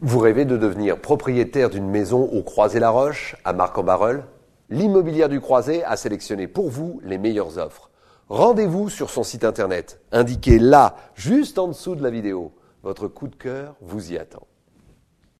Vous rêvez de devenir propriétaire d'une maison au Croisé-la-Roche, à Marc-en-Barœul L'immobilière du Croisé a sélectionné pour vous les meilleures offres. Rendez-vous sur son site internet, indiqué là, juste en dessous de la vidéo. Votre coup de cœur vous y attend.